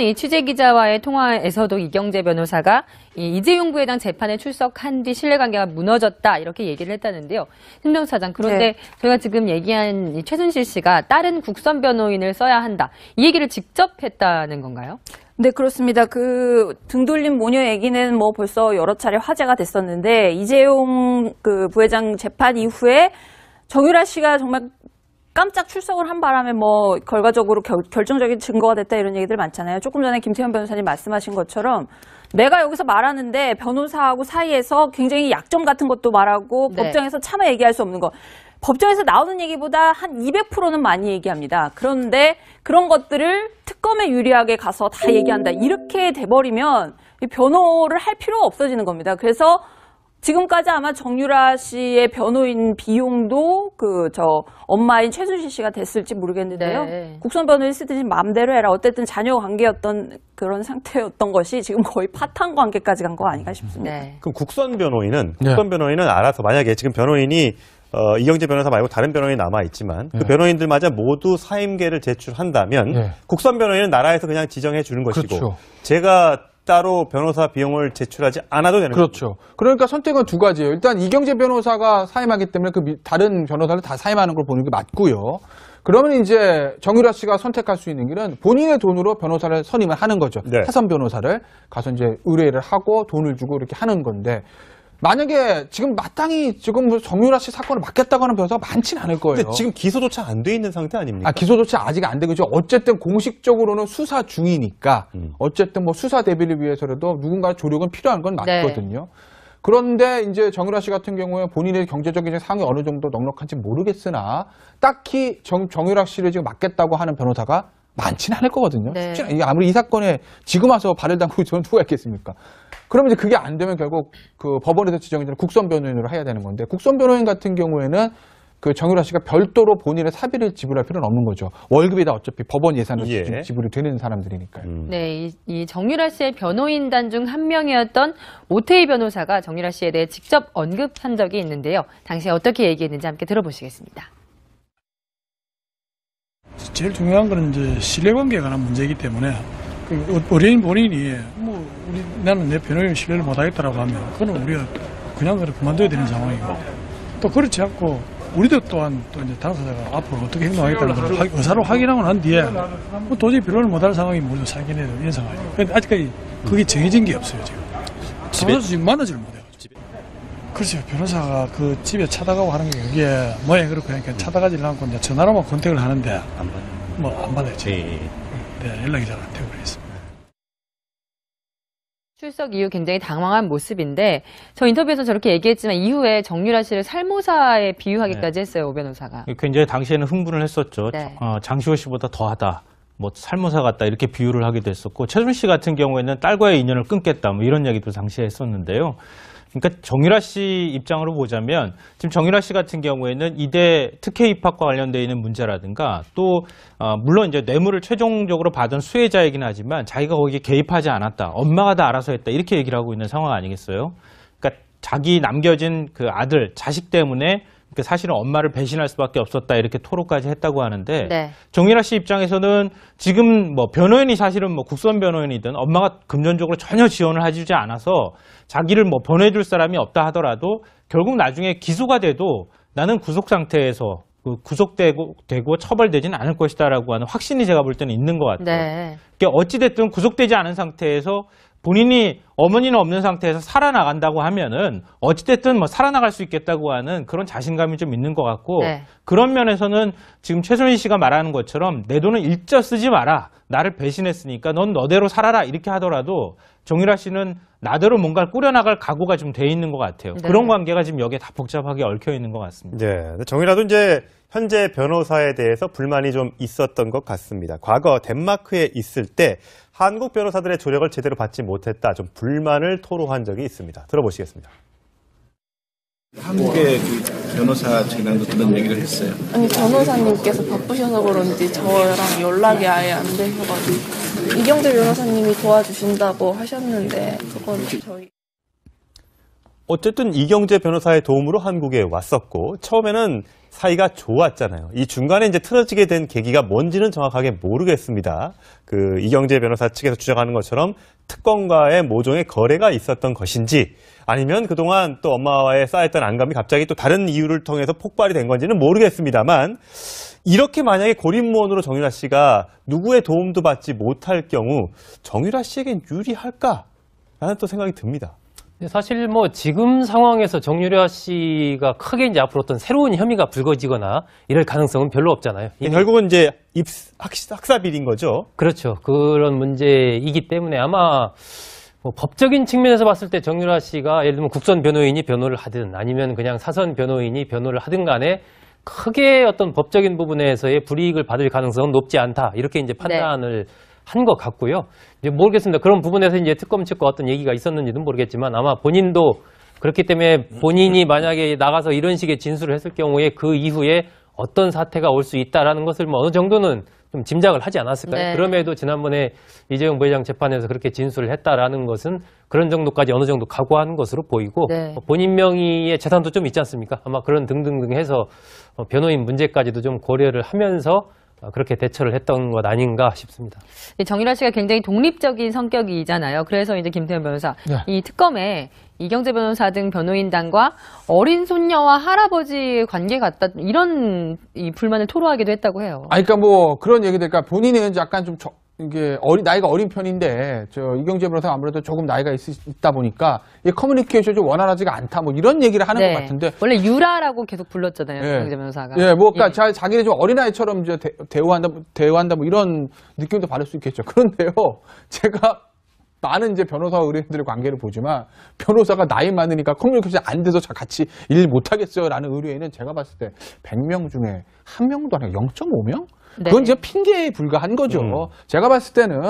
이 취재 기자와의 통화에서도 이경재 변호사가 이재용 부회장 재판에 출석한 뒤 신뢰관계가 무너졌다 이렇게 얘기를 했다는데요. 신변사장 그런데 네. 저희가 지금 얘기한 최순실 씨가 다른 국선 변호인을 써야 한다 이 얘기를 직접 했다는 건가요? 네, 그렇습니다. 그 등돌림 모녀 얘기는 뭐 벌써 여러 차례 화제가 됐었는데 이재용 그 부회장 재판 이후에 정유라 씨가 정말 깜짝 출석을 한 바람에 뭐 결과적으로 결, 결정적인 증거가 됐다 이런 얘기들 많잖아요. 조금 전에 김태현 변호사님 말씀하신 것처럼 내가 여기서 말하는데 변호사하고 사이에서 굉장히 약점 같은 것도 말하고 네. 법정에서 차마 얘기할 수 없는 거. 법정에서 나오는 얘기보다 한 200%는 많이 얘기합니다. 그런데 그런 것들을 특검에 유리하게 가서 다 얘기한다. 이렇게 돼버리면 변호를 할 필요가 없어지는 겁니다. 그래서 지금까지 아마 정유라 씨의 변호인 비용도 그 저 엄마인 최순실 씨가 됐을지 모르겠는데요. 네, 네. 국선 변호인 쓰듯이 마음대로 해라. 어쨌든 자녀 관계였던 그런 상태였던 것이 지금 거의 파탄 관계까지 간 거 아닌가 싶습니다. 네. 그럼 국선 변호인은 네. 국선 변호인은 알아서 만약에 지금 변호인이 어, 이영재 변호사 말고 다른 변호인 이 남아 있지만 그 네. 변호인들마저 모두 사임계를 제출한다면 네. 국선 변호인은 나라에서 그냥 지정해 주는 것이고 그렇죠. 제가 따로 변호사 비용을 제출하지 않아도 되는 그렇죠. 거죠. 그러니까 선택은 두 가지예요. 일단 이경재 변호사가 사임하기 때문에 그 다른 변호사를 다 사임하는 걸 보는 게 맞고요. 그러면 이제 정유라 씨가 선택할 수 있는 길은 본인의 돈으로 변호사를 선임을 하는 거죠. 네. 사선 변호사를 가서 이제 의뢰를 하고 돈을 주고 이렇게 하는 건데 만약에 지금 마땅히 지금 뭐 정유라 씨 사건을 맡겠다고 하는 변호사가 많진 않을 거예요. 근데 지금 기소조차 안 돼 있는 상태 아닙니까? 아, 기소조차 아직 안 된거죠 어쨌든 공식적으로는 수사 중이니까 음. 어쨌든 뭐 수사 대비를 위해서라도 누군가 조력은 필요한 건 네. 맞거든요. 네. 그런데 이제 정유라 씨 같은 경우에 본인의 경제적인 상황이 어느 정도 넉넉한지 모르겠으나 딱히 정, 정유라 씨를 지금 맡겠다고 하는 변호사가 많지는 않을 거거든요. 네. 아무리 이 사건에 지금 와서 발을 담그고 저는 누가 있겠습니까? 그럼 이제 그게 안 되면 결국 그 법원에서 지정해주는 국선 변호인으로 해야 되는 건데 국선 변호인 같은 경우에는 그 정유라 씨가 별도로 본인의 사비를 지불할 필요는 없는 거죠. 월급이 다 어차피 법원 예산으로 예. 지불이 되는 사람들이니까요. 음. 네, 이, 이, 정유라 씨의 변호인단 중 한 명이었던 오태희 변호사가 정유라 씨에 대해 직접 언급한 적이 있는데요. 당시에 어떻게 얘기했는지 함께 들어보시겠습니다. 제일 중요한 거는 이제 신뢰관계에 관한 문제이기 때문에 어린 그러니까. 본인이 뭐 우리 나는 내 변호인 신뢰를 못하겠다라고 하면 그거는 우리가 그냥 그래 그만둬야 되는 상황이고 어. 또 그렇지 않고 우리도 또한 또 이제 당사자가 앞으로 어떻게 행동하겠다는 걸 하, 의사로 확인하고 난 뒤에 뭐 도저히 변론을 못 할 상황이 우리도 살긴 해요 이런 상황이 근데 아직까지 그게 정해진 게 없어요 지금 집에 지금 만나지를 못해요 그렇죠 변호사가 그 집에 찾아가고 하는 게 그게 뭐야 그렇고 그러니까 찾아가지를 음. 않고 이제 전화로만 뭐 컨택을 하는데 뭐안 뭐 받아요 지금 예, 예. 네, 연락이 잘안 되고 출석 이후 굉장히 당황한 모습인데 저 인터뷰에서 저렇게 얘기했지만 이후에 정유라 씨를 살모사에 비유하기까지 네. 했어요 오 변호사가. 굉장히 당시에는 흥분을 했었죠. 네. 어, 장시호 씨보다 더하다. 뭐 살모사 같다 이렇게 비유를 하기도 했었고 최준씨 같은 경우에는 딸과의 인연을 끊겠다 뭐 이런 얘기도 당시에 했었는데요. 그러니까 정유라 씨 입장으로 보자면 지금 정유라 씨 같은 경우에는 이대 특혜 입학과 관련돼 있는 문제라든가 또 어, 물론 이제 뇌물을 최종적으로 받은 수혜자이긴 하지만 자기가 거기에 개입하지 않았다. 엄마가 다 알아서 했다. 이렇게 얘기를 하고 있는 상황 아니겠어요? 그러니까 자기 남겨진 그 아들, 자식 때문에 그러니까 사실은 엄마를 배신할 수밖에 없었다 이렇게 토로까지 했다고 하는데 네. 정유라 씨 입장에서는 지금 뭐 변호인이 사실은 뭐 국선 변호인이든 엄마가 금전적으로 전혀 지원을 해주지 않아서 자기를 뭐보내줄 사람이 없다 하더라도 결국 나중에 기소가 돼도 나는 구속 상태에서 그 구속되고 되고 처벌되지는 않을 것이다라고 하는 확신이 제가 볼 때는 있는 것 같아요. 네. 그러니까 어찌 됐든 구속되지 않은 상태에서 본인이 어머니는 없는 상태에서 살아나간다고 하면은 어찌됐든 뭐 살아나갈 수 있겠다고 하는 그런 자신감이 좀 있는 것 같고 네. 그런 면에서는 지금 최순희 씨가 말하는 것처럼 내 돈은 일자 쓰지 마라 나를 배신했으니까 넌 너대로 살아라 이렇게 하더라도 정유라 씨는 나대로 뭔가를 꾸려나갈 각오가 좀 돼 있는 것 같아요. 네. 그런 관계가 지금 여기에 다 복잡하게 얽혀 있는 것 같습니다. 네. 정유라도 이제 현재 변호사에 대해서 불만이 좀 있었던 것 같습니다. 과거 덴마크에 있을 때 한국 변호사들의 조력을 제대로 받지 못했다. 좀 불만을 토로한 적이 있습니다. 들어보시겠습니다. 한국의 그 변호사 재난도 그런 얘기를 했어요. 아니 변호사님께서 바쁘셔서 그런지 저랑 연락이 아예 안 되셔가지고 이경재 변호사님이 도와주신다고 하셨는데 그건 저희. 어쨌든 이경재 변호사의 도움으로 한국에 왔었고 처음에는 사이가 좋았잖아요. 이 중간에 이제 틀어지게 된 계기가 뭔지는 정확하게 모르겠습니다. 그 이경재 변호사 측에서 주장하는 것처럼 특권과의 모종의 거래가 있었던 것인지 아니면 그동안 또 엄마와의 쌓였던 안감이 갑자기 또 다른 이유를 통해서 폭발이 된 건지는 모르겠습니다만 이렇게 만약에 고립무원으로 정유라 씨가 누구의 도움도 받지 못할 경우 정유라 씨에겐 유리할까라는 또 생각이 듭니다. 사실 뭐 지금 상황에서 정유라 씨가 크게 이제 앞으로 어떤 새로운 혐의가 불거지거나 이럴 가능성은 별로 없잖아요. 예, 결국은 이제 입 학사 비리인 거죠. 그렇죠. 그런 문제이기 때문에 아마 뭐 법적인 측면에서 봤을 때 정유라 씨가 예를 들면 국선 변호인이 변호를 하든 아니면 그냥 사선 변호인이 변호를 하든 간에 크게 어떤 법적인 부분에서의 불이익을 받을 가능성은 높지 않다. 이렇게 이제 네. 판단을 네. 한것 같고요. 이제 모르겠습니다. 그런 부분에서 이제 특검 측과 어떤 얘기가 있었는지는 모르겠지만 아마 본인도 그렇기 때문에 본인이 만약에 나가서 이런 식의 진술을 했을 경우에 그 이후에 어떤 사태가 올 수 있다라는 것을 뭐 어느 정도는 좀 짐작을 하지 않았을까요? 네. 그럼에도 지난번에 이재용 부회장 재판에서 그렇게 진술을 했다라는 것은 그런 정도까지 어느 정도 각오한 것으로 보이고 네. 뭐 본인 명의의 재산도 좀 있지 않습니까? 아마 그런 등등등 해서 뭐 변호인 문제까지도 좀 고려를 하면서 아, 그렇게 대처를 했던 것 아닌가 싶습니다. 네, 정일화 씨가 굉장히 독립적인 성격이잖아요. 그래서 이제 김태현 변호사 네. 이 특검에 이경재 변호사 등 변호인단과 어린 손녀와 할아버지 관계 같다 이런 불만을 토로하기도 했다고 해요. 아, 그러니까 뭐 그런 얘기 되니까 그러니까 본인은 약간 좀 저, 이게 어리, 나이가 어린 편인데 저 이경재 변호사 아무래도 조금 나이가 있, 다 보니까 이 커뮤니케이션이 원활하지가 않다 뭐 이런 얘기를 하는 네. 것 같은데 원래 유라라고 계속 불렀잖아요 예. 이경재 변호사가 예, 뭐 그러니까 예. 잘자기네좀 어린아이처럼 이제 대, 우한다 대우한다 뭐 이런 느낌도 받을 수 있겠죠 그런데요 제가 많은 이제 변호사 의뢰인들의 관계를 보지만 변호사가 나이 많으니까 커뮤니케이션 안 돼서 같이 일 못하겠어요라는 의뢰인은 제가 봤을 때 100명 중에 한 명도 아니고 0.5명? 네. 그건 이제 핑계에 불과한 거죠. 음. 제가 봤을 때는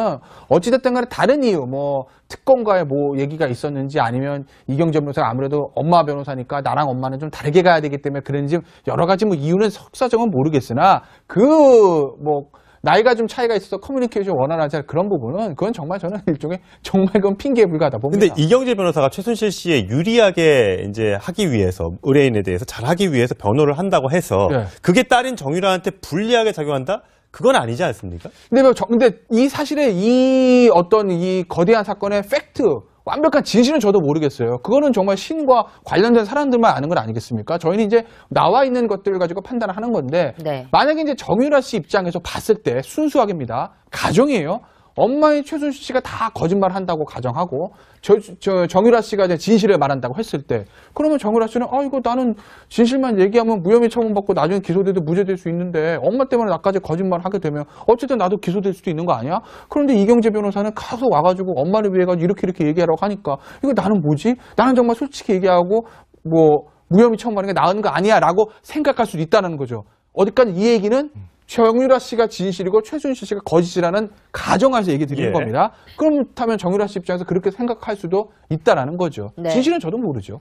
어찌됐든 간에 다른 이유, 뭐 특검과의 뭐 얘기가 있었는지 아니면 이경재 변호사 아무래도 엄마 변호사니까 나랑 엄마는 좀 다르게 가야 되기 때문에 그런지 여러 가지 뭐 이유는 석사정은 모르겠으나 그뭐 나이가 좀 차이가 있어서 커뮤니케이션 원활하지 그런 부분은 그건 정말 저는 일종의 정말 그건 핑계에 불과하다 봅니다. 근데 이경재 변호사가 최순실 씨의 유리하게 이제 하기 위해서 의뢰인에 대해서 잘하기 위해서 변호를 한다고 해서 네. 그게 딸인 정유라한테 불리하게 작용한다? 그건 아니지 않습니까? 근데, 저, 뭐 근데 이 사실에 이 어떤 이 거대한 사건의 팩트 완벽한 진실은 저도 모르겠어요. 그거는 정말 신과 관련된 사람들만 아는 건 아니겠습니까? 저희는 이제 나와 있는 것들을 가지고 판단을 하는 건데 네. 만약에 이제 정유라 씨 입장에서 봤을 때 순수하게입니다. 가정이에요. 엄마인 최순실 씨가 다 거짓말 을 한다고 가정하고 저, 저 정유라 씨가 진실을 말한다고 했을 때 그러면 정유라 씨는 아 이거 나는 진실만 얘기하면 무혐의 처분받고 나중에 기소돼도 무죄될 수 있는데 엄마 때문에 나까지 거짓말 을 하게 되면 어쨌든 나도 기소될 수도 있는 거 아니야? 그런데 이경재 변호사는 가서 와가지고 엄마를 위해 가지고 이렇게 이렇게 얘기하라고 하니까 이거 나는 뭐지? 나는 정말 솔직히 얘기하고 뭐 무혐의 처분받는 게 나은 거 아니야라고 생각할 수도 있다는 거죠. 어디까지 이 얘기는 음. 정유라 씨가 진실이고 최순실 씨가 거짓이라는 가정하에서 얘기 드리는 예. 겁니다. 그렇다면 정유라 씨 입장에서 그렇게 생각할 수도 있다라는 거죠. 네. 진실은 저도 모르죠.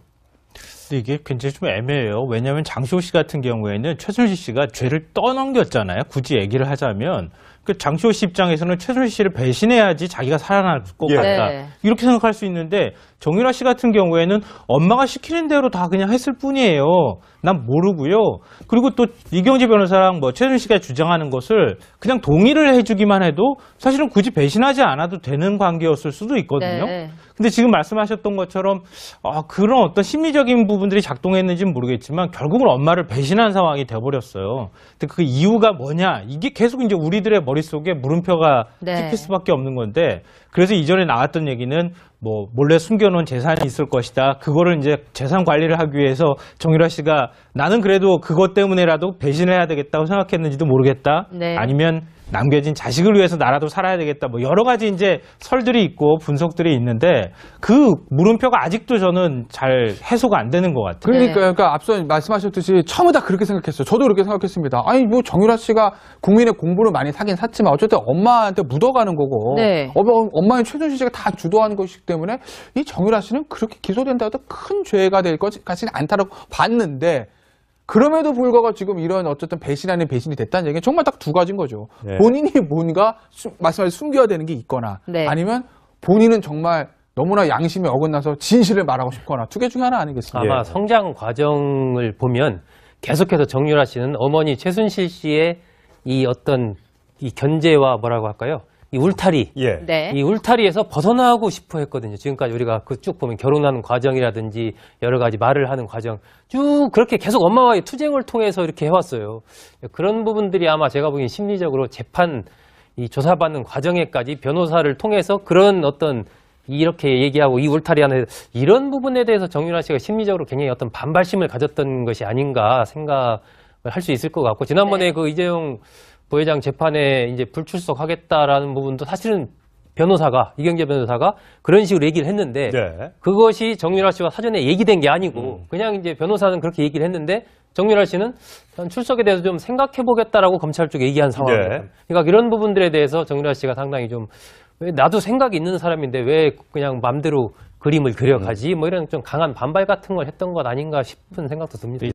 근데 이게 굉장히 좀 애매해요. 왜냐하면 장시호 씨 같은 경우에는 최순실 씨가 죄를 떠넘겼잖아요. 굳이 얘기를 하자면 그 장시호 씨 입장에서는 최순실 씨를 배신해야지 자기가 살아날 것 예. 같다. 예. 이렇게 생각할 수 있는데 정윤아 씨 같은 경우에는 엄마가 시키는 대로 다 그냥 했을 뿐이에요. 난 모르고요. 그리고 또 이경재 변호사랑 뭐 최준 씨가 주장하는 것을 그냥 동의를 해주기만 해도 사실은 굳이 배신하지 않아도 되는 관계였을 수도 있거든요. 네. 네. 근데 지금 말씀하셨던 것처럼 어, 그런 어떤 심리적인 부분들이 작동했는지는 모르겠지만 결국은 엄마를 배신한 상황이 돼버렸어요. 근데 그 이유가 뭐냐 이게 계속 이제 우리들의 머릿속에 물음표가 네. 찍힐 수밖에 없는 건데 그래서 이전에 나왔던 얘기는 뭐 몰래 숨겨놓은 재산이 있을 것이다. 그거를 이제 재산 관리를 하기 위해서 정유라 씨가 나는 그래도 그것 때문에라도 배신해야 되겠다고 생각했는지도 모르겠다. 네. 아니면 남겨진 자식을 위해서 나라도 살아야 되겠다. 뭐 여러 가지 이제 설들이 있고 분석들이 있는데 그 물음표가 아직도 저는 잘 해소가 안 되는 것 같아요. 그러니까, 그러니까 앞서 말씀하셨듯이 처음에 다 그렇게 생각했어요. 저도 그렇게 생각했습니다. 아니 뭐 정유라 씨가 국민의 공부를 많이 사긴 샀지만 어쨌든 엄마한테 묻어가는 거고 네. 어, 뭐 엄마의 최준실 씨가 다 주도하는 것이기 때문에 이 정유라 씨는 그렇게 기소된다 해도 큰 죄가 될 것같지는 않다라고 봤는데 그럼에도 불구하고 지금 이런 어쨌든 배신 아닌 배신이 됐다는 얘기는 정말 딱 두 가지인 거죠. 네. 본인이 뭔가 수, 말씀하신 숨겨야 되는 게 있거나 네. 아니면 본인은 정말 너무나 양심이 어긋나서 진실을 말하고 싶거나 두 개 중에 하나 아니겠습니까? 아마 예. 성장 과정을 보면 계속해서 정유라 씨는 어머니 최순실 씨의 이 어떤 이 견제와 뭐라고 할까요? 이 울타리. 예. 네. 이 울타리에서 벗어나고 싶어 했거든요. 지금까지 우리가 그 쭉 보면 결혼하는 과정이라든지 여러 가지 말을 하는 과정 쭉 그렇게 계속 엄마와의 투쟁을 통해서 이렇게 해왔어요. 그런 부분들이 아마 제가 보기엔 심리적으로 재판 이 조사받는 과정에까지 변호사를 통해서 그런 어떤 이렇게 얘기하고 이 울타리 안에 이런 부분에 대해서 정윤아 씨가 심리적으로 굉장히 어떤 반발심을 가졌던 것이 아닌가 생각을 할 수 있을 것 같고 지난번에 네. 그 이재용 부회장 재판에 이제 불출석하겠다라는 부분도 사실은 변호사가 이경재 변호사가 그런 식으로 얘기를 했는데 네. 그것이 정유라 씨와 사전에 얘기된 게 아니고 음. 그냥 이제 변호사는 그렇게 얘기를 했는데 정유라 씨는 출석에 대해서 좀 생각해 보겠다라고 검찰 쪽에 얘기한 상황이에요. 네. 그러니까 이런 부분들에 대해서 정유라 씨가 상당히 좀 나도 생각이 있는 사람인데 왜 그냥 맘대로 그림을 그려가지 음. 뭐 이런 좀 강한 반발 같은 걸 했던 것 아닌가 싶은 생각도 듭니다.